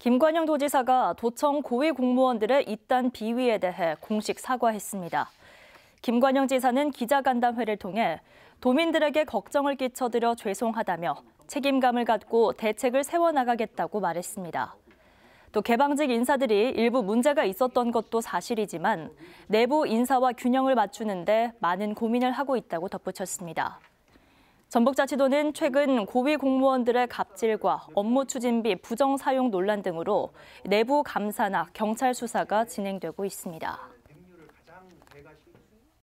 김관영 도지사가 도청 고위 공무원들의 잇단 비위에 대해 공식 사과했습니다. 김관영 지사는 기자간담회를 통해 도민들에게 걱정을 끼쳐드려 죄송하다며 책임감을 갖고 대책을 세워나가겠다고 말했습니다. 또 개방직 인사들이 일부 문제가 있었던 것도 사실이지만 내부 인사와 균형을 맞추는데 많은 고민을 하고 있다고 덧붙였습니다. 전북자치도는 최근 고위 공무원들의 갑질과 업무 추진비 부정 사용 논란 등으로 내부 감사나 경찰 수사가 진행되고 있습니다.